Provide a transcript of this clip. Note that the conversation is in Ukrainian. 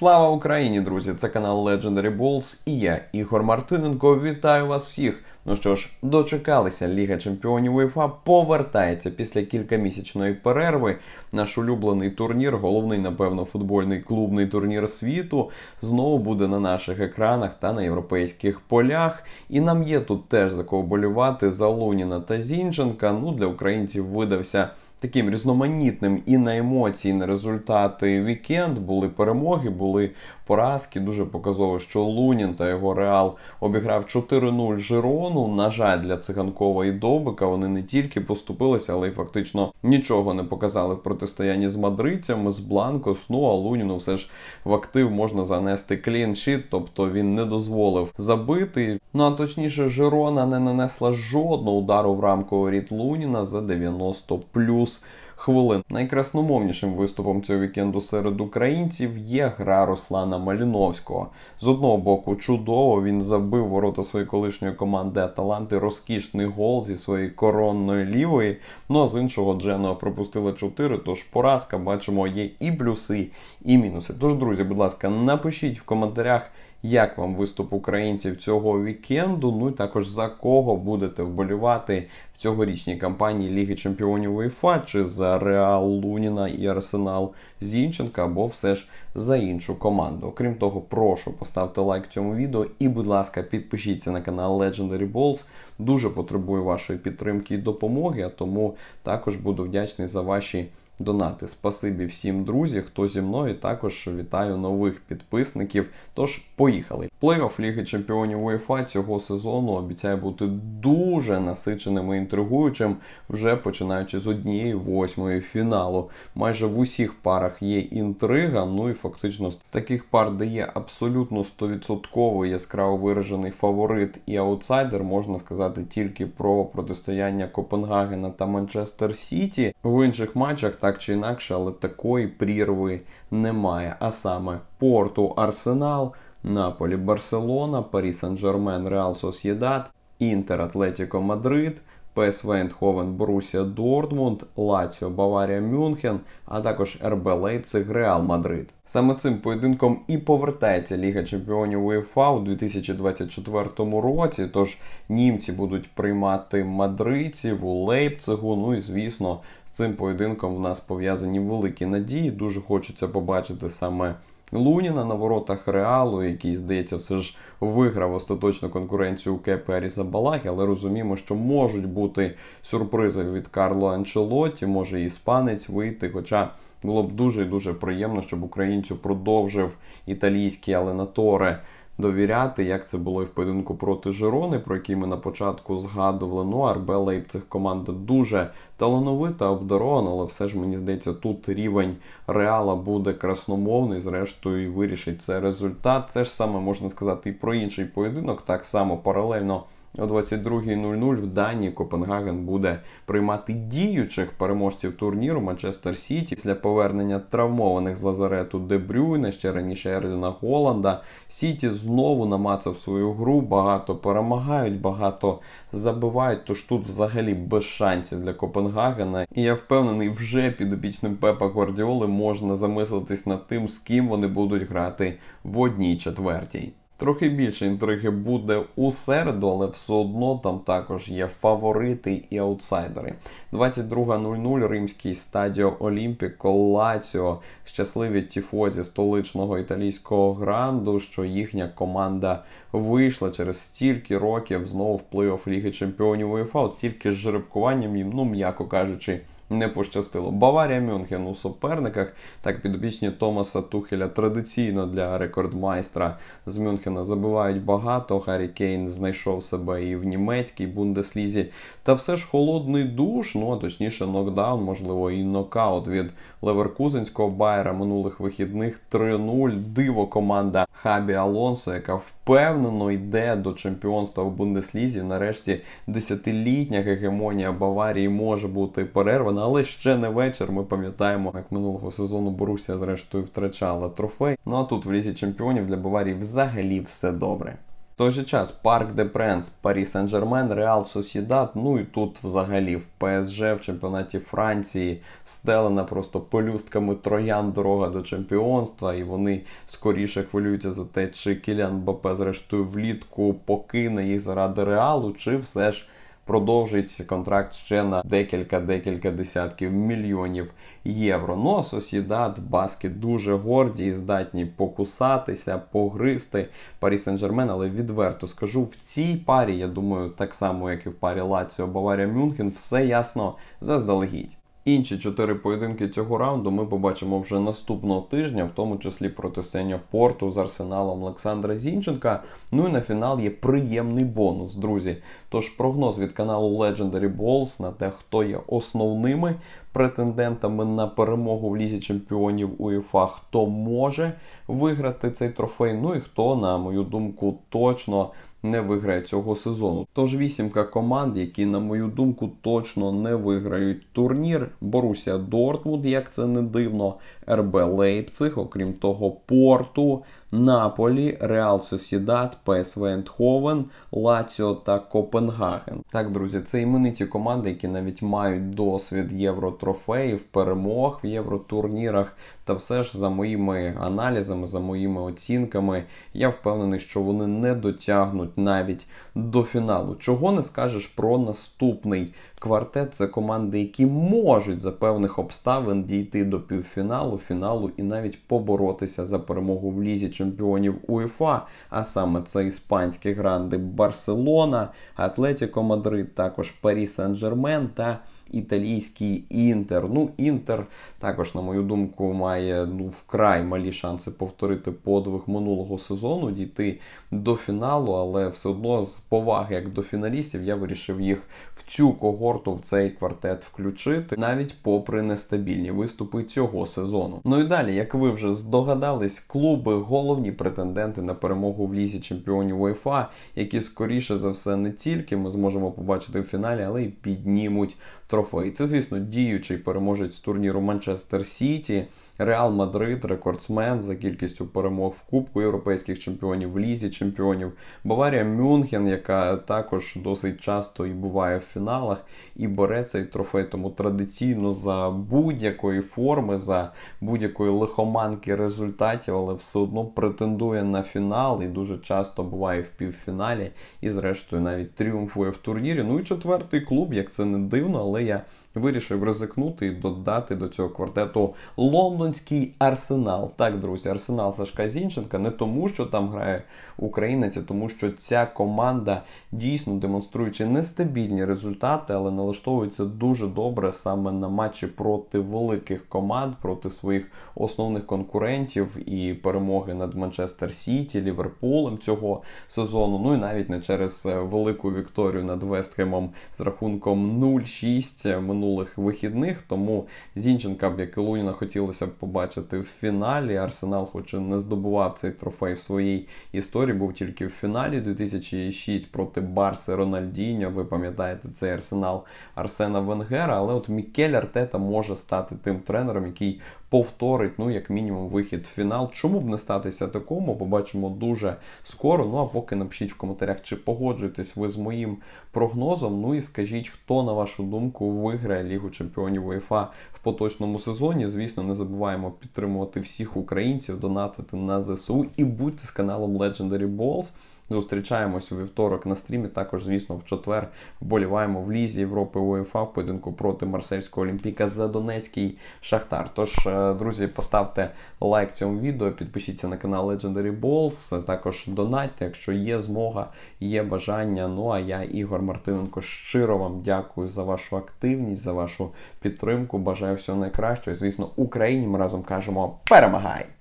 Слава Україні, друзі! Це канал Legendary Balls і я, Ігор Мартиненко, вітаю вас всіх. Ну що ж, дочекалися Ліга Чемпіонів УЄФА повертається після кількамісячної перерви. Наш улюблений турнір, головний, напевно, футбольний клубний турнір світу, знову буде на наших екранах та на європейських полях. І нам є тут теж за кого болювати за Луніна та Зінченка. Ну для українців видався таким різноманітним і на емоції, і на результати вікенд. Були перемоги, були поразки. Дуже показово, що Лунін та його реал обіграв 4-0 Жирону. На жаль, для циганкова і добика вони не тільки поступилися, але й фактично нічого не показали в протистоянні з мадрицями з Бланко, Сну, а Луніну все ж в актив можна занести кліншіт, тобто він не дозволив забити. Ну а точніше, Жирона не нанесла жодного удару в рамку воріт Луніна за 90 плюс плюс хвилин. Найкрасномовнішим виступом цього вікенду серед українців є гра Руслана Маліновського. З одного боку, чудово він забив ворота своєї колишньої команди Аталанти розкішний гол зі своєї коронної лівої. Ну а з іншого Дженуа пропустила 4, тож поразка бачимо, є і плюси, і мінуси. Тож, друзі, будь ласка, напишіть в коментарях. Як вам виступ українців цього вікенду? Ну і також за кого будете вболівати в цьогорічній кампанії Ліги Чемпіонів УЄФА, чи за Реал Луніна і Арсенал Зінченка, або все ж за іншу команду. Крім того, прошу поставте лайк цьому відео і, будь ласка, підпишіться на канал Legendary Balls. Дуже потребую вашої підтримки і допомоги, а тому також буду вдячний за ваші донати. Спасибі всім друзі, хто зі мною також вітаю нових підписників. Тож, поїхали. Плей-офф Ліги Чемпіонів УЄФА цього сезону обіцяє бути дуже насиченим і інтригуючим, вже починаючи з однієї восьмої фіналу. Майже в усіх парах є інтрига. Ну і фактично з таких пар, де є абсолютно 100% яскраво виражений фаворит і аутсайдер, можна сказати тільки про протистояння Копенгагена та Манчестер Сіті. В інших матчах так так чи інакше, але такої прірви немає. А саме Порту Арсенал, Наполі Барселона, Парі Сан-Жермен, Реал Сосєдат, Інтер Атлетіко Мадрид, ПСВ Ентховен, Борусія Дортмунд, Лаціо, Баварія Мюнхен, а також РБ Лейпциг, Реал Мадрид. Саме цим поєдинком і повертається Ліга Чемпіонів УЄФА у 2024 році. Тож німці будуть приймати мадридців у Лейпцигу. Ну і звісно, з цим поєдинком в нас пов'язані великі надії. Дуже хочеться побачити саме. Луніна на воротах Реалу, який, здається, все ж виграв остаточну конкуренцію у Кепі Аріса Балагі, але розуміємо, що можуть бути сюрпризи від Карло Анчелоті, може іспанець вийти. Хоча було б дуже і дуже приємно, щоб українцю продовжив італійський Аленаторе довіряти, як це було і в поєдинку проти Жирони, про який ми на початку згадували. Ну, Арбе Лейпциг команда дуже талановита, обдарована, але все ж мені здається, тут рівень реала буде красномовний. Зрештою, вирішить це результат. Це ж саме можна сказати і про інший поєдинок, так само паралельно. О 22.00 в Данії Копенгаген буде приймати діючих переможців турніру Манчестер Сіті після повернення травмованих з Лазарету Дебрюйна, ще раніше Ерліна Голланда. Сіті знову намацав свою гру, багато перемагають, багато забивають. Тож тут взагалі без шансів для Копенгагена. І я впевнений, вже підопічним Пепа Гвардіоли можна замислитись над тим, з ким вони будуть грати в одній четвертій. Трохи більше інтриги буде у середу, але все одно там також є фаворити і аутсайдери. 22.00 римський стадіо Олімпіко Лаціо. Щасливі тіфозі столичного італійського гранду, що їхня команда вийшла через стільки років знову в плей-офф Ліги Чемпіонів УЄФА, от тільки з жеребкуванням їм, ну м'яко кажучи не пощастило. Баварія Мюнхен у суперниках. Так підопічні Томаса Тухеля традиційно для рекордмайстра з Мюнхена забивають багато. Гаррі Кейн знайшов себе і в німецькій бундеслізі. Та все ж холодний душ, ну а точніше, нокдаун, можливо, і нокаут від Леверкузенського Байера минулих вихідних 3-0. Диво команда Хабі Алонсо, яка впевнено йде до чемпіонства в Бундеслізі. Нарешті десятилітня гегемонія Баварії може бути перервана але ще не вечір. Ми пам'ятаємо, як минулого сезону Боруся зрештою втрачала трофей. Ну а тут в лізі чемпіонів для Баварії взагалі все добре. В той же час Парк де Пренс, Парі Сен-Жермен, Реал Сосідат, ну і тут взагалі в ПСЖ, в чемпіонаті Франції, встелена просто полюстками троян дорога до чемпіонства, і вони скоріше хвилюються за те, чи Кілян Бапе зрештою влітку покине їх заради реалу, чи все ж продовжить контракт ще на декілька-декілька десятків мільйонів євро. Ну а Сосідат Баски дуже горді і здатні покусатися, погризти Парі Сен-Жермен, але відверто скажу, в цій парі, я думаю, так само, як і в парі Лаціо Баварія Мюнхен, все ясно заздалегідь. Інші чотири поєдинки цього раунду ми побачимо вже наступного тижня, в тому числі протистояння порту з арсеналом Олександра Зінченка. Ну і на фінал є приємний бонус, друзі. Тож прогноз від каналу Legendary Balls на те, хто є основними претендентами на перемогу в лізі чемпіонів УЄФА, хто може виграти цей трофей. Ну і хто, на мою думку, точно. Не виграє цього сезону. Тож вісімка команд, які, на мою думку, точно не виграють турнір. Боруся Дортмуд, як це не дивно, РБ Лейпциг, окрім того, Порту, Наполі, Реал Сосідат, ПСВ Ентховен, Лаціо та Копенгаген. Так, друзі, це імениті команди, які навіть мають досвід євротрофеїв, перемог в євротурнірах. Та все ж за моїми аналізами, за моїми оцінками, я впевнений, що вони не дотягнуть навіть до фіналу. Чого не скажеш про наступний квартет? Це команди, які можуть за певних обставин дійти до півфіналу, фіналу і навіть поборотися за перемогу в лізі чемпіонів УЄФА, а саме це іспанські гранди Барселона, Атлетіко Мадрид, також Парі Сен-Жермен та італійський інтер. Ну, інтер також, на мою думку, має ну, вкрай малі шанси повторити подвиг минулого сезону, дійти до фіналу, але все одно з поваги як до фіналістів я вирішив їх в цю когорту, в цей квартет включити, навіть попри нестабільні виступи цього сезону. Ну і далі, як ви вже здогадались, клуби головні претенденти на перемогу в лізі чемпіонів УЄФА, які скоріше за все не тільки ми зможемо побачити в фіналі, але й піднімуть трофей. Це, звісно, діючий переможець турніру Манчестер Сіті, Реал Мадрид, рекордсмен за кількістю перемог в Кубку європейських чемпіонів, в Лізі чемпіонів, Баварія Мюнхен, яка також досить часто і буває в фіналах, і бере цей трофей. Тому традиційно за будь-якої форми, за будь-якої лихоманки результатів, але все одно претендує на фінал і дуже часто буває в півфіналі, і зрештою навіть тріумфує в турнірі. Ну і четвертий клуб, як це не дивно, але я вирішив ризикнути і додати до цього квартету Лондон. Лондонський арсенал. Так, друзі, арсенал Сашка Зінченка не тому, що там грає українець, а тому що ця команда дійсно демонструючи нестабільні результати, але налаштовується дуже добре саме на матчі проти великих команд, проти своїх основних конкурентів і перемоги над Манчестер Сіті, Ліверпулем цього сезону. Ну і навіть не через е, велику вікторію над Вестхемом з рахунком 0-6 е, минулих вихідних. Тому Зінченка б як і Луніна хотілося б побачити в фіналі. Арсенал, хоч і не здобував цей трофей в своїй історії, був тільки в фіналі 2006 проти Барси Рональдіньо. Ви пам'ятаєте, цей арсенал Арсена Венгера, але от Мікель Артета може стати тим тренером, який повторить, ну, як мінімум, вихід в фінал. Чому б не статися такому? Побачимо дуже скоро. Ну а поки напишіть в коментарях, чи погоджуєтесь ви з моїм прогнозом. Ну і скажіть, хто, на вашу думку, виграє Лігу Чемпіонів УЄФА в поточному сезоні. Звісно, не забувайте забуваємо підтримувати всіх українців, донатити на ЗСУ і будьте з каналом Legendary Balls. Зустрічаємось у вівторок на стрімі. Також, звісно, в четвер вболіваємо в Лізі Європи УЄФА в поєдинку проти Марсельського Олімпіка за Донецький Шахтар. Тож, е, друзі, поставте лайк цьому відео, підпишіться на канал Legendary Balls, е, також донатьте, якщо є змога, є бажання. Ну а я, Ігор Мартиненко, щиро вам дякую за вашу активність, за вашу підтримку. Бажаю всього найкращого. Звісно, Україні ми разом кажемо перемагай!